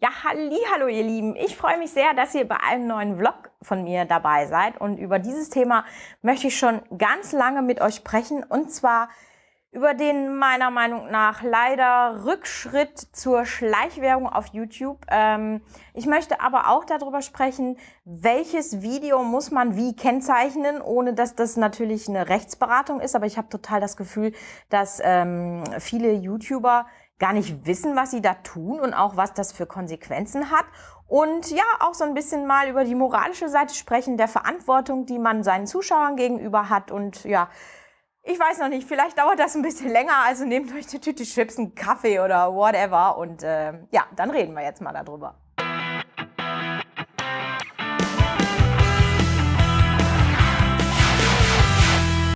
Ja, halli, hallo ihr Lieben. Ich freue mich sehr, dass ihr bei einem neuen Vlog von mir dabei seid. Und über dieses Thema möchte ich schon ganz lange mit euch sprechen. Und zwar über den meiner Meinung nach leider Rückschritt zur Schleichwerbung auf YouTube. Ähm, ich möchte aber auch darüber sprechen, welches Video muss man wie kennzeichnen, ohne dass das natürlich eine Rechtsberatung ist. Aber ich habe total das Gefühl, dass ähm, viele YouTuber gar nicht wissen, was sie da tun und auch was das für Konsequenzen hat. Und ja, auch so ein bisschen mal über die moralische Seite sprechen, der Verantwortung, die man seinen Zuschauern gegenüber hat. Und ja, ich weiß noch nicht, vielleicht dauert das ein bisschen länger, also nehmt euch eine Tüte Chips, einen Kaffee oder whatever. Und äh, ja, dann reden wir jetzt mal darüber.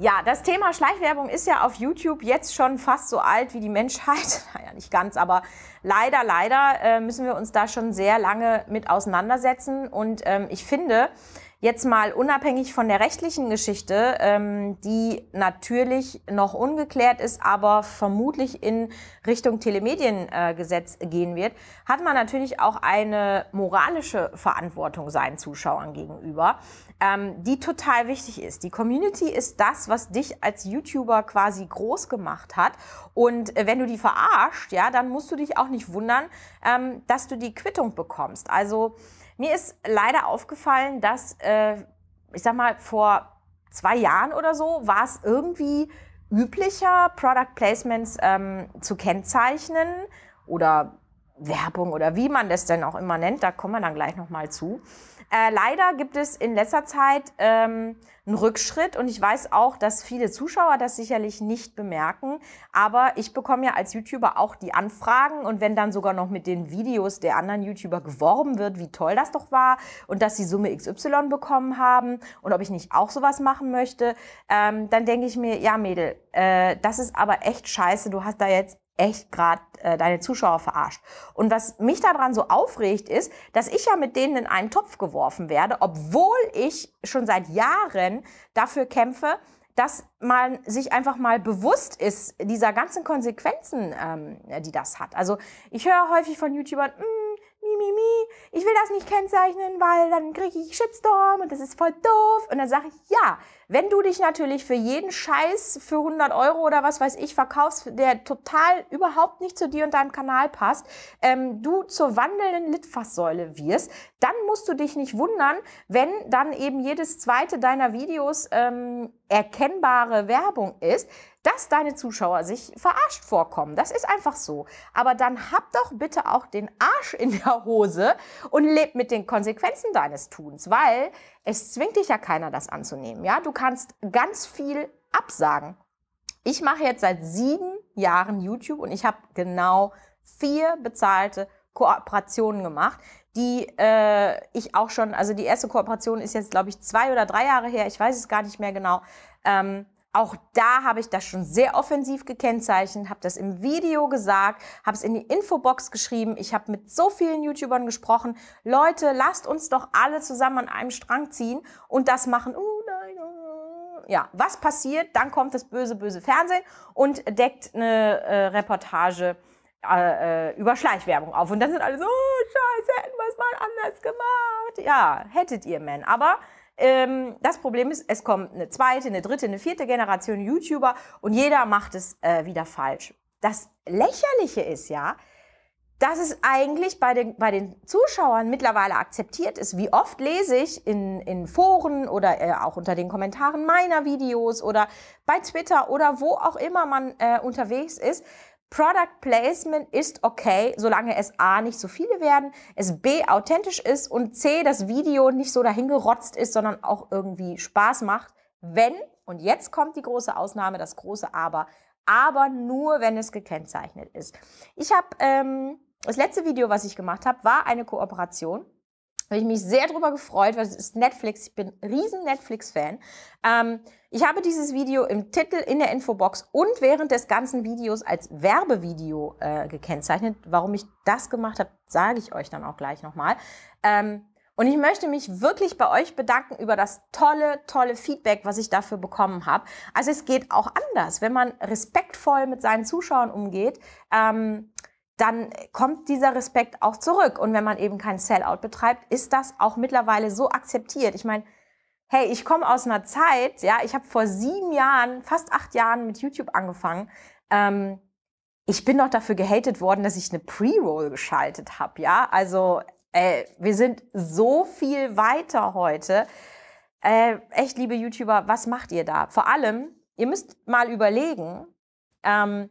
Ja, das Thema Schleichwerbung ist ja auf YouTube jetzt schon fast so alt wie die Menschheit. Naja, nicht ganz, aber leider, leider äh, müssen wir uns da schon sehr lange mit auseinandersetzen. Und ähm, ich finde, Jetzt mal unabhängig von der rechtlichen Geschichte, ähm, die natürlich noch ungeklärt ist, aber vermutlich in Richtung Telemediengesetz äh, gehen wird, hat man natürlich auch eine moralische Verantwortung seinen Zuschauern gegenüber, ähm, die total wichtig ist. Die Community ist das, was dich als YouTuber quasi groß gemacht hat. Und äh, wenn du die verarscht, ja, dann musst du dich auch nicht wundern, ähm, dass du die Quittung bekommst. Also mir ist leider aufgefallen, dass, äh, ich sag mal, vor zwei Jahren oder so war es irgendwie üblicher, Product Placements ähm, zu kennzeichnen oder Werbung oder wie man das denn auch immer nennt, da kommen wir dann gleich nochmal zu. Äh, leider gibt es in letzter Zeit ähm, einen Rückschritt und ich weiß auch, dass viele Zuschauer das sicherlich nicht bemerken, aber ich bekomme ja als YouTuber auch die Anfragen und wenn dann sogar noch mit den Videos der anderen YouTuber geworben wird, wie toll das doch war und dass sie Summe XY bekommen haben und ob ich nicht auch sowas machen möchte, ähm, dann denke ich mir, ja Mädel, äh, das ist aber echt scheiße, du hast da jetzt echt gerade äh, deine Zuschauer verarscht. Und was mich daran so aufregt, ist, dass ich ja mit denen in einen Topf geworfen werde, obwohl ich schon seit Jahren dafür kämpfe, dass man sich einfach mal bewusst ist dieser ganzen Konsequenzen, ähm, die das hat. Also ich höre häufig von YouTubern, mm, mi, mi, mi, ich will das nicht kennzeichnen, weil dann kriege ich Shitstorm und das ist voll doof. Und dann sage ich, ja, wenn du dich natürlich für jeden Scheiß für 100 Euro oder was weiß ich verkaufst, der total überhaupt nicht zu dir und deinem Kanal passt, ähm, du zur wandelnden Litfaßsäule wirst, dann musst du dich nicht wundern, wenn dann eben jedes zweite deiner Videos ähm, erkennbare Werbung ist, dass deine Zuschauer sich verarscht vorkommen. Das ist einfach so. Aber dann hab doch bitte auch den Arsch in der Hose und leb mit den Konsequenzen deines Tuns, weil es zwingt dich ja keiner, das anzunehmen. Ja, du kannst ganz viel absagen. Ich mache jetzt seit sieben Jahren YouTube und ich habe genau vier bezahlte Kooperationen gemacht, die äh, ich auch schon, also die erste Kooperation ist jetzt, glaube ich, zwei oder drei Jahre her, ich weiß es gar nicht mehr genau. Ähm, auch da habe ich das schon sehr offensiv gekennzeichnet, habe das im Video gesagt, habe es in die Infobox geschrieben. Ich habe mit so vielen YouTubern gesprochen. Leute, lasst uns doch alle zusammen an einem Strang ziehen und das machen. Uh, nein, uh. Ja, was passiert? Dann kommt das böse, böse Fernsehen und deckt eine äh, Reportage äh, äh, über Schleichwerbung auf. Und dann sind alle so, oh, scheiße, hätten wir es mal anders gemacht. Ja, hättet ihr, Mann. Aber ähm, das Problem ist, es kommt eine zweite, eine dritte, eine vierte Generation YouTuber und jeder macht es äh, wieder falsch. Das Lächerliche ist ja, dass es eigentlich bei den, bei den Zuschauern mittlerweile akzeptiert ist. Wie oft lese ich in, in Foren oder äh, auch unter den Kommentaren meiner Videos oder bei Twitter oder wo auch immer man äh, unterwegs ist, Product Placement ist okay, solange es A nicht so viele werden, es B authentisch ist und C das Video nicht so dahingerotzt ist, sondern auch irgendwie Spaß macht, wenn, und jetzt kommt die große Ausnahme, das große Aber, aber nur, wenn es gekennzeichnet ist. Ich habe, ähm, das letzte Video, was ich gemacht habe, war eine Kooperation habe ich mich sehr darüber gefreut, weil es ist Netflix. Ich bin riesen Netflix-Fan. Ähm, ich habe dieses Video im Titel, in der Infobox und während des ganzen Videos als Werbevideo äh, gekennzeichnet. Warum ich das gemacht habe, sage ich euch dann auch gleich nochmal. Ähm, und ich möchte mich wirklich bei euch bedanken über das tolle, tolle Feedback, was ich dafür bekommen habe. Also es geht auch anders, wenn man respektvoll mit seinen Zuschauern umgeht. Ähm, dann kommt dieser Respekt auch zurück. Und wenn man eben kein Sellout betreibt, ist das auch mittlerweile so akzeptiert. Ich meine, hey, ich komme aus einer Zeit, ja, ich habe vor sieben Jahren, fast acht Jahren mit YouTube angefangen. Ähm, ich bin noch dafür gehatet worden, dass ich eine Pre-Roll geschaltet habe, ja. Also äh, wir sind so viel weiter heute. Äh, echt, liebe YouTuber, was macht ihr da? Vor allem, ihr müsst mal überlegen, ähm,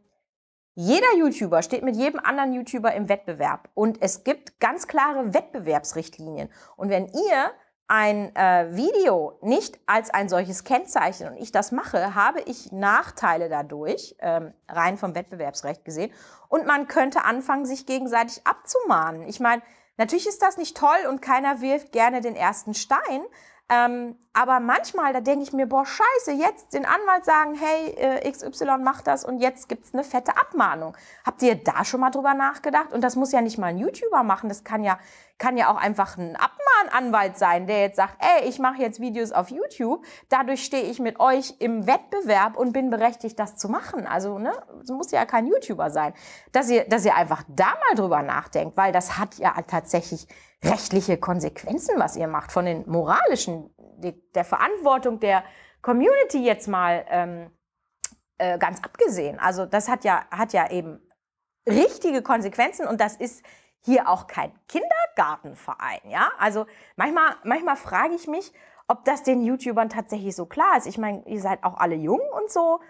jeder YouTuber steht mit jedem anderen YouTuber im Wettbewerb und es gibt ganz klare Wettbewerbsrichtlinien. Und wenn ihr ein äh, Video nicht als ein solches kennzeichnet und ich das mache, habe ich Nachteile dadurch, ähm, rein vom Wettbewerbsrecht gesehen. Und man könnte anfangen, sich gegenseitig abzumahnen. Ich meine, natürlich ist das nicht toll und keiner wirft gerne den ersten Stein, ähm, aber manchmal, da denke ich mir, boah, scheiße, jetzt den Anwalt sagen, hey, äh, XY macht das und jetzt gibt's eine fette Abmahnung. Habt ihr da schon mal drüber nachgedacht? Und das muss ja nicht mal ein YouTuber machen, das kann ja, kann ja auch einfach ein Ab ein Anwalt sein, der jetzt sagt, ey, ich mache jetzt Videos auf YouTube, dadurch stehe ich mit euch im Wettbewerb und bin berechtigt, das zu machen. Also, ne, es muss ja kein YouTuber sein. Dass ihr, dass ihr einfach da mal drüber nachdenkt, weil das hat ja tatsächlich rechtliche Konsequenzen, was ihr macht, von den moralischen, der Verantwortung der Community jetzt mal ähm, äh, ganz abgesehen. Also das hat ja, hat ja eben richtige Konsequenzen und das ist hier auch kein Kindergartenverein, ja? Also manchmal, manchmal frage ich mich, ob das den YouTubern tatsächlich so klar ist. Ich meine, ihr seid auch alle jung und so.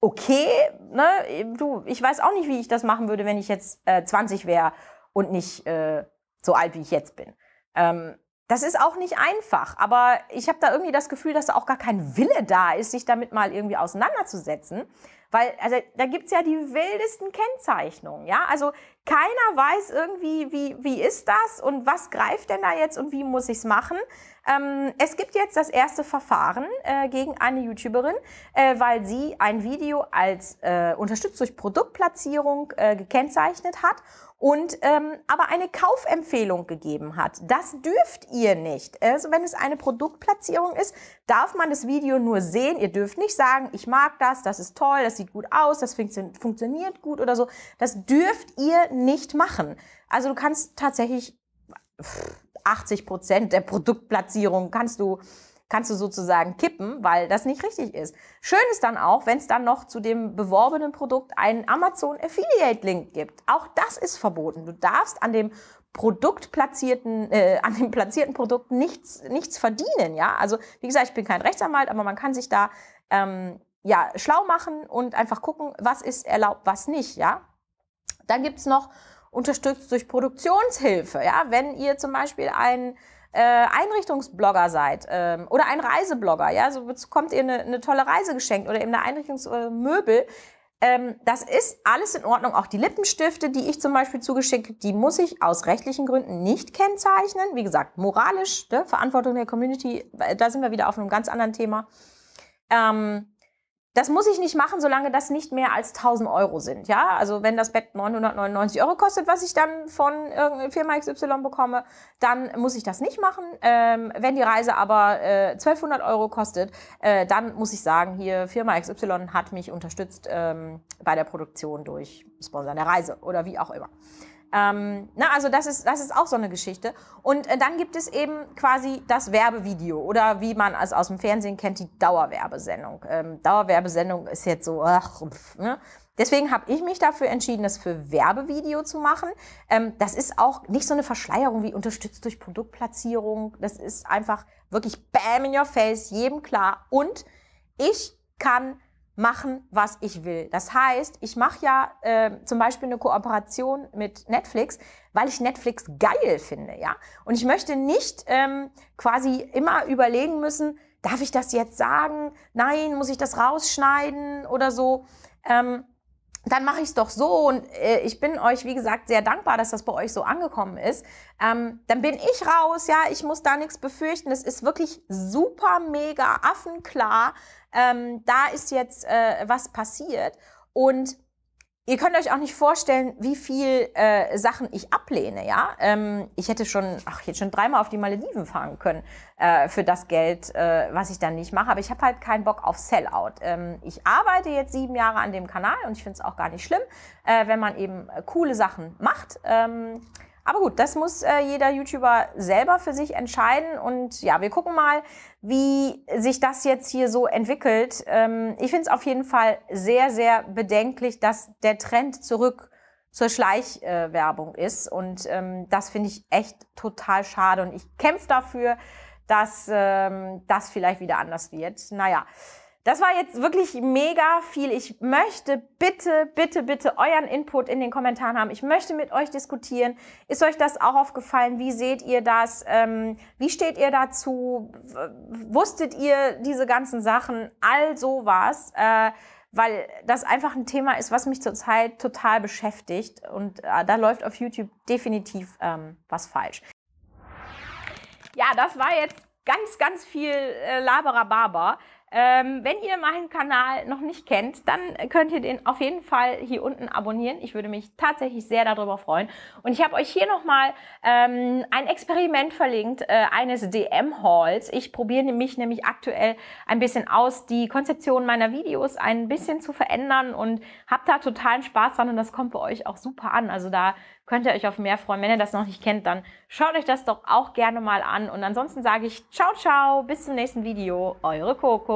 Okay, ne? Du, ich weiß auch nicht, wie ich das machen würde, wenn ich jetzt äh, 20 wäre und nicht äh, so alt, wie ich jetzt bin. Ähm, das ist auch nicht einfach, aber ich habe da irgendwie das Gefühl, dass da auch gar kein Wille da ist, sich damit mal irgendwie auseinanderzusetzen. Weil, also da gibt es ja die wildesten Kennzeichnungen, ja. Also keiner weiß irgendwie, wie, wie ist das und was greift denn da jetzt und wie muss ich es machen. Ähm, es gibt jetzt das erste Verfahren äh, gegen eine YouTuberin, äh, weil sie ein Video als äh, unterstützt durch Produktplatzierung äh, gekennzeichnet hat und ähm, aber eine Kaufempfehlung gegeben hat. Das dürft ihr nicht. Also wenn es eine Produktplatzierung ist, darf man das Video nur sehen. Ihr dürft nicht sagen, ich mag das, das ist toll, das sieht gut aus, das funktioniert gut oder so. Das dürft ihr nicht machen. Also du kannst tatsächlich 80 Prozent der Produktplatzierung kannst du kannst du sozusagen kippen, weil das nicht richtig ist. Schön ist dann auch, wenn es dann noch zu dem beworbenen Produkt einen Amazon Affiliate Link gibt. Auch das ist verboten. Du darfst an dem produktplatzierten, äh, an dem platzierten Produkt nichts, nichts verdienen. Ja? Also wie gesagt, ich bin kein Rechtsanwalt, aber man kann sich da ähm, ja, schlau machen und einfach gucken, was ist erlaubt, was nicht. Ja? Dann gibt es noch unterstützt durch Produktionshilfe. Ja? Wenn ihr zum Beispiel ein äh, Einrichtungsblogger seid ähm, oder ein Reiseblogger, ja, so bekommt ihr eine, eine tolle Reise geschenkt oder eben eine Einrichtungsmöbel, äh, ähm, das ist alles in Ordnung. Auch die Lippenstifte, die ich zum Beispiel zugeschickt, die muss ich aus rechtlichen Gründen nicht kennzeichnen. Wie gesagt, moralisch, ne? Verantwortung der Community, da sind wir wieder auf einem ganz anderen Thema. Ähm, das muss ich nicht machen, solange das nicht mehr als 1000 Euro sind. Ja, also wenn das Bett 999 Euro kostet, was ich dann von irgendeiner Firma XY bekomme, dann muss ich das nicht machen. Ähm, wenn die Reise aber äh, 1200 Euro kostet, äh, dann muss ich sagen, hier Firma XY hat mich unterstützt ähm, bei der Produktion durch Sponsor der Reise oder wie auch immer. Ähm, na, also das ist, das ist auch so eine Geschichte. Und äh, dann gibt es eben quasi das Werbevideo oder wie man es aus dem Fernsehen kennt, die Dauerwerbesendung. Ähm, Dauerwerbesendung ist jetzt so, ach, pf, ne? Deswegen habe ich mich dafür entschieden, das für Werbevideo zu machen. Ähm, das ist auch nicht so eine Verschleierung wie unterstützt durch Produktplatzierung. Das ist einfach wirklich bam in your face, jedem klar. Und ich kann machen, was ich will. Das heißt, ich mache ja äh, zum Beispiel eine Kooperation mit Netflix, weil ich Netflix geil finde, ja. Und ich möchte nicht ähm, quasi immer überlegen müssen, darf ich das jetzt sagen? Nein, muss ich das rausschneiden oder so? Ähm, dann mache ich es doch so und äh, ich bin euch, wie gesagt, sehr dankbar, dass das bei euch so angekommen ist. Ähm, dann bin ich raus, ja, ich muss da nichts befürchten. Es ist wirklich super, mega affenklar. Ähm, da ist jetzt äh, was passiert und Ihr könnt euch auch nicht vorstellen, wie viel äh, Sachen ich ablehne, ja. Ähm, ich hätte schon, ach, jetzt schon dreimal auf die Malediven fahren können äh, für das Geld, äh, was ich dann nicht mache. Aber ich habe halt keinen Bock auf Sellout. Ähm, ich arbeite jetzt sieben Jahre an dem Kanal und ich finde es auch gar nicht schlimm, äh, wenn man eben äh, coole Sachen macht. Ähm, aber gut, das muss äh, jeder YouTuber selber für sich entscheiden. Und ja, wir gucken mal, wie sich das jetzt hier so entwickelt. Ähm, ich finde es auf jeden Fall sehr, sehr bedenklich, dass der Trend zurück zur Schleichwerbung äh, ist. Und ähm, das finde ich echt total schade. Und ich kämpfe dafür, dass ähm, das vielleicht wieder anders wird. Naja. Das war jetzt wirklich mega viel. Ich möchte bitte, bitte, bitte euren Input in den Kommentaren haben. Ich möchte mit euch diskutieren. Ist euch das auch aufgefallen? Wie seht ihr das? Ähm, wie steht ihr dazu? Wusstet ihr diese ganzen Sachen? All sowas. Äh, weil das einfach ein Thema ist, was mich zurzeit total beschäftigt. Und äh, da läuft auf YouTube definitiv ähm, was falsch. Ja, das war jetzt ganz, ganz viel äh, Laberababa. Ähm, wenn ihr meinen Kanal noch nicht kennt, dann könnt ihr den auf jeden Fall hier unten abonnieren. Ich würde mich tatsächlich sehr darüber freuen. Und ich habe euch hier nochmal ähm, ein Experiment verlinkt äh, eines DM-Halls. Ich probiere mich nämlich aktuell ein bisschen aus, die Konzeption meiner Videos ein bisschen zu verändern und habe da totalen Spaß dran und das kommt bei euch auch super an. Also da könnt ihr euch auf mehr freuen. Wenn ihr das noch nicht kennt, dann schaut euch das doch auch gerne mal an. Und ansonsten sage ich ciao, ciao, bis zum nächsten Video. Eure Coco.